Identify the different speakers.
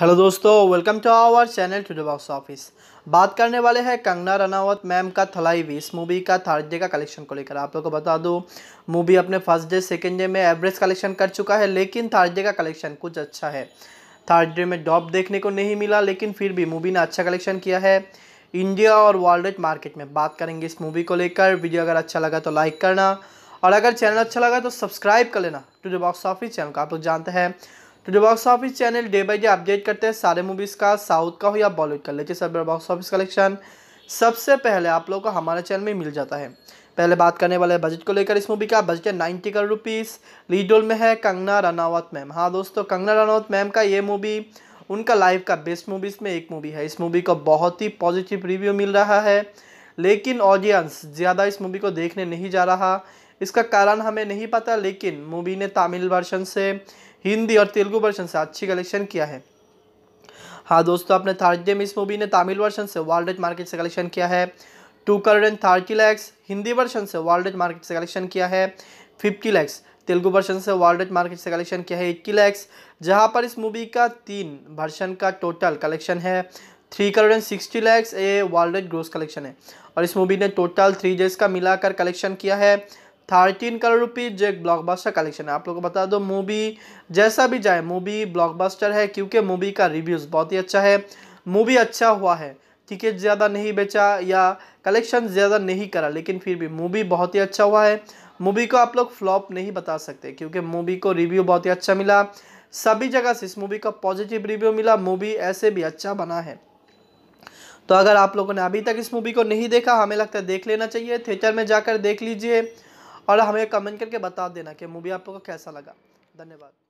Speaker 1: hello दोस्तों welcome to our channel to box office बात करने वाले हैं कंगना रनावत मैम का थलाई भी इस मूवी का थर्ड डे का कलेक्शन को लेकर आप लोगों को बता दूं मूवी अपने फर्स्ट डे सेकेंड डे में एवरेज कलेक्शन कर चुका है लेकिन थर्ड डे का कलेक्शन कुछ अच्छा है थर्ड डे में डॉप देखने को नहीं मिला लेकिन फिर भी मूवी ने अच्छा कलेक्शन किया है इंडिया और वर्ल्ड मार्केट में बात करेंगे इस मूवी को लेकर वीडियो अगर अच्छा लगा तो लाइक करना और अगर चैनल अच्छा लगा तो सब्सक्राइब कर लेना टू बॉक्स ऑफिस चैनल का आप लोग जानते हैं तो जो box office channel day by day update करते हैं सारे मूवीज़ का साउथ का हो या बॉलीवुड का लेके सब बॉक्स ऑफिस कलेक्शन सबसे पहले आप लोग को हमारे चैनल में मिल जाता है पहले बात करने वाले बजट को लेकर इस मूवी का बजट है नाइन्टी करोड़ रुपीज़ लीडोल में है कंगना रनावत मैम हाँ दोस्तों कंगना रनावत मैम का ये मूवी उनका लाइफ का बेस्ट मूवीज़ में एक मूवी है इस मूवी को बहुत ही पॉजिटिव रिव्यू मिल रहा है लेकिन ऑडियंस ज़्यादा इस मूवी को देखने नहीं जा रहा इसका कारण हमें नहीं पता लेकिन मूवी ने तमिल वर्षन से हिंदी और तेलुगु वर्षन से अच्छी कलेक्शन किया है हाँ दोस्तों अपने थर्ड डे में इस मूवी ने तमिल वर्षन से वर्ल्ड रेट मार्केट से कलेक्शन किया है two crore and thirty lakhs Hindi version से वर्ल्ड रेट मार्केट से कलेक्शन किया है फिफ्टी लैक्स तेलुगु वर्षन से वर्ल्ड रेट मार्केट से कलेक्शन किया है एट्टी लैक्स जहाँ पर इस मूवी का तीन वर्षन का टोटल कलेक्शन है three crore and sixty lakhs ये वर्ल्ड रेट ग्रोस कलेक्शन है और इस मूवी ने टोटल थ्री डेज का मिलाकर कलेक्शन किया है थर्टीन करोड़ रुपीज़ जो एक ब्लॉकबस्टर कलेक्शन है आप लोगों को बता दो मूवी जैसा भी जाए मूवी ब्लॉकबस्टर है क्योंकि मूवी का रिव्यूज़ बहुत ही अच्छा है मूवी अच्छा हुआ है टिकट ज़्यादा नहीं बेचा या कलेक्शन ज़्यादा नहीं करा लेकिन फिर भी मूवी बहुत ही अच्छा हुआ है मूवी को आप लोग फ्लॉप नहीं बता सकते क्योंकि मूवी को रिव्यू बहुत ही अच्छा मिला सभी जगह से इस मूवी का पॉजिटिव रिव्यू मिला मूवी ऐसे भी अच्छा बना है तो अगर आप लोगों ने अभी तक इस मूवी को नहीं देखा हमें लगता है देख लेना चाहिए थिएटर में जाकर देख लीजिए और हमें कमेंट करके बता देना कि मूवी आपको कैसा लगा धन्यवाद